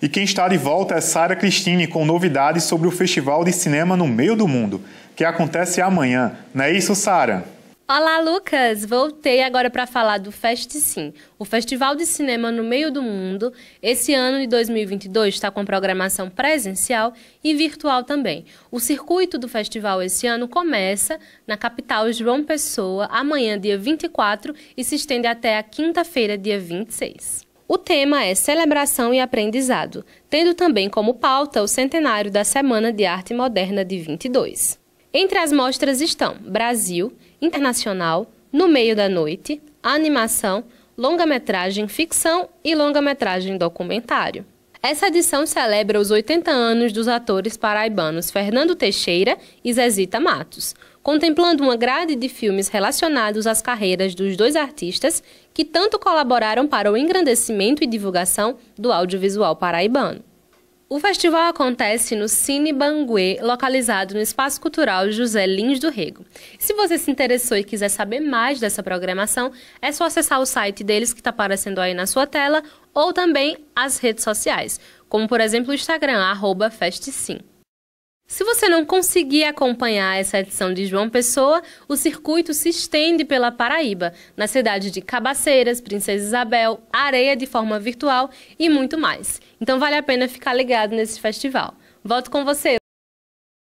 E quem está de volta é Sara Cristine com novidades sobre o Festival de Cinema no Meio do Mundo, que acontece amanhã. Não é isso, Sara? Olá, Lucas! Voltei agora para falar do Sim, o Festival de Cinema no Meio do Mundo. Esse ano de 2022 está com programação presencial e virtual também. O circuito do festival esse ano começa na capital João Pessoa, amanhã, dia 24, e se estende até a quinta-feira, dia 26. O tema é Celebração e Aprendizado, tendo também como pauta o centenário da Semana de Arte Moderna de 22. Entre as mostras estão Brasil, Internacional, No Meio da Noite, Animação, Longa-metragem Ficção e Longa-metragem Documentário. Essa edição celebra os 80 anos dos atores paraibanos Fernando Teixeira e Zezita Matos, contemplando uma grade de filmes relacionados às carreiras dos dois artistas que tanto colaboraram para o engrandecimento e divulgação do audiovisual paraibano. O festival acontece no Cine Banguê, localizado no Espaço Cultural José Lins do Rego. Se você se interessou e quiser saber mais dessa programação, é só acessar o site deles que está aparecendo aí na sua tela ou também as redes sociais, como por exemplo o Instagram, arroba FestSim. Se você não conseguir acompanhar essa edição de João Pessoa, o circuito se estende pela Paraíba, na cidade de Cabaceiras, Princesa Isabel, Areia de forma virtual e muito mais. Então vale a pena ficar ligado nesse festival. Volto com você.